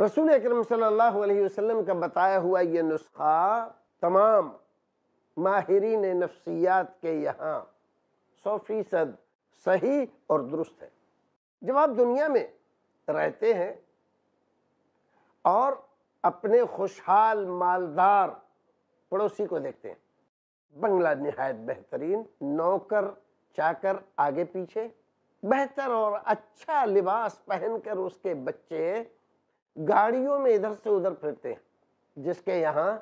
रसूल अक्रम वसल्लम का बताया हुआ ये नुस्खा तमाम माहरीन नफ्सियात के यहाँ सौ फीसद सही और दुरुस्त है जब आप दुनिया में रहते हैं और अपने खुशहाल मालदार पड़ोसी को देखते हैं बंगला नहायत बेहतरीन नौकर चाकर आगे पीछे बेहतर और अच्छा लिबास पहनकर उसके बच्चे गाड़ियों में इधर से उधर फिरते हैं जिसके यहाँ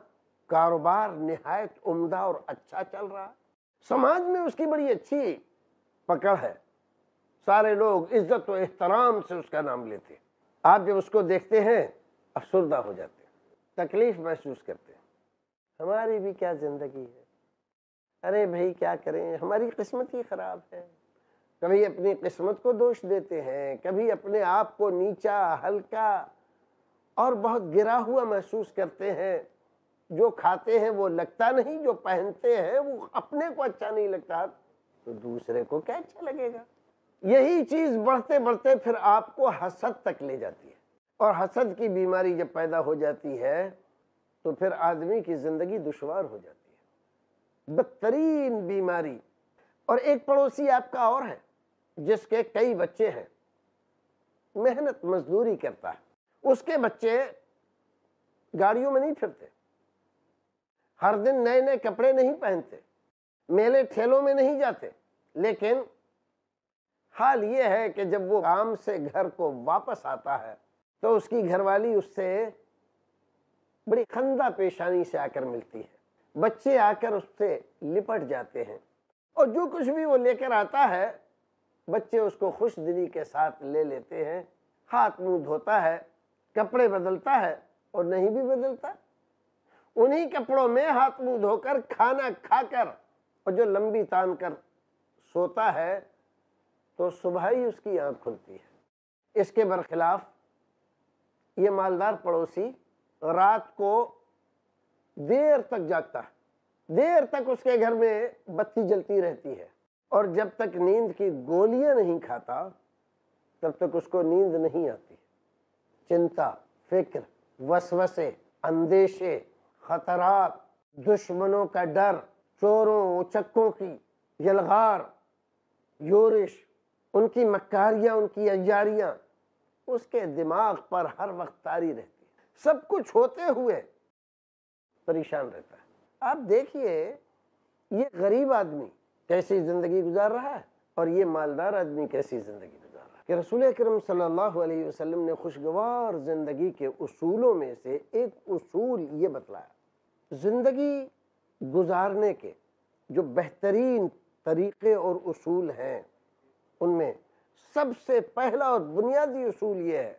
कारोबार नहायत उम्दा और अच्छा चल रहा समाज में उसकी बड़ी अच्छी पकड़ है सारे लोग इज्जत व एहतराम से उसका नाम लेते हैं आप जब उसको देखते हैं अफसरदा हो जाते हैं तकलीफ महसूस करते हैं हमारी भी क्या ज़िंदगी है अरे भाई क्या करें हमारी किस्मत ही ख़राब है कभी अपनी किस्मत को दोष देते हैं कभी अपने आप को नीचा हल्का और बहुत गिरा हुआ महसूस करते हैं जो खाते हैं वो लगता नहीं जो पहनते हैं वो अपने को अच्छा नहीं लगता तो दूसरे को क्या अच्छा लगेगा यही चीज बढ़ते बढ़ते फिर आपको हसद तक ले जाती है और हसद की बीमारी जब पैदा हो जाती है तो फिर आदमी की जिंदगी दुश्वार हो जाती है बदतरीन बीमारी और एक पड़ोसी आपका और है जिसके कई बच्चे हैं मेहनत मजदूरी करता है उसके बच्चे गाड़ियों में नहीं फिरते हर दिन नए नए कपड़े नहीं पहनते मेले ठेलों में नहीं जाते लेकिन हाल ये है कि जब वो काम से घर को वापस आता है तो उसकी घरवाली उससे बड़ी खंदा पेशानी से आकर मिलती है बच्चे आकर उससे लिपट जाते हैं और जो कुछ भी वो लेकर आता है बच्चे उसको खुश दिली के साथ ले लेते हैं हाथ मुंह धोता है कपड़े बदलता है और नहीं भी बदलता उन्हीं कपड़ों में हाथ मुंह धोकर खाना खाकर और जो लंबी तान कर सोता है तो सुबह ही उसकी आंख खुलती है इसके बरखिलाफ ये मालदार पड़ोसी रात को देर तक जागता है देर तक उसके घर में बत्ती जलती रहती है और जब तक नींद की गोलियां नहीं खाता तब तक उसको नींद नहीं आती चिंता फिक्र वसवसे अंदेशे खतरात दुश्मनों का डर चोरों उचक्कों की यलगार योरिश उनकी मकारियाँ उनकी अजारियाँ उसके दिमाग पर हर वक्त तारी रहती है सब कुछ होते हुए परेशान रहता है आप देखिए ये गरीब आदमी कैसी ज़िंदगी गुजार रहा है और ये मालदार आदमी कैसी ज़िंदगी कि रसूल अक्रम सल्लल्लाहु अलैहि वसल्लम ने खुशगवार ज़िंदगी के असूलों में से एक असूल ये बतलाया ज़िंदगी गुजारने के जो बेहतरीन तरीक़े और असूल हैं उनमें सबसे पहला और बुनियादी असूल ये है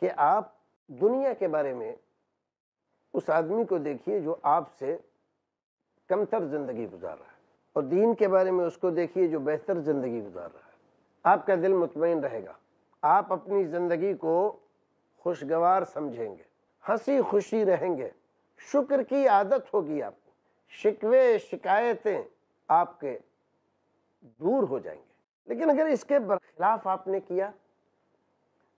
कि आप दुनिया के बारे में उस आदमी को देखिए जो आपसे कमतर ज़िंदगी गुजार रहा है और दीन के बारे में उसको देखिए जो बेहतर ज़िंदगी गुजार रहा है आपका दिल मुतमिन रहेगा आप अपनी ज़िंदगी को खुशगवार समझेंगे हंसी खुशी रहेंगे शुक्र की आदत होगी आपको शिकवे शिकायतें आपके दूर हो जाएंगे लेकिन अगर इसके बरखिलाफ आपने किया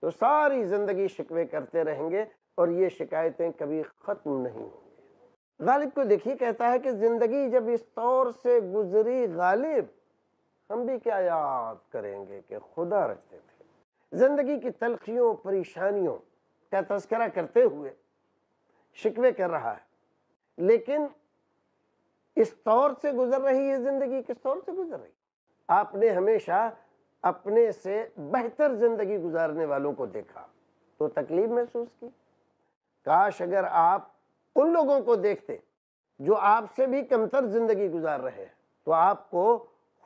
तो सारी ज़िंदगी शिकवे करते रहेंगे और ये शिकायतें कभी ख़त्म नहीं होंगी गालिब को देखिए कहता है कि ज़िंदगी जब इस तौर से गुजरी गालिब हम भी क्या याद करेंगे कि खुदा रखते थे ज़िंदगी की तलखियों परेशानियों का तस्करा करते हुए शिकवे कर रहा है लेकिन इस तौर से गुजर रही है ज़िंदगी किस तौर से गुजर रही आपने हमेशा अपने से बेहतर ज़िंदगी गुजारने वालों को देखा तो तकलीफ महसूस की काश अगर आप उन लोगों को देखते जो आपसे भी कमतर ज़िंदगी गुजार रहे हैं तो आपको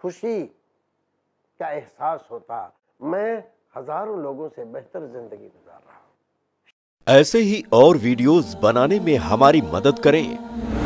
खुशी का एहसास होता मैं हजारों लोगों से बेहतर जिंदगी गुजार रहा ऐसे ही और वीडियोस बनाने में हमारी मदद करें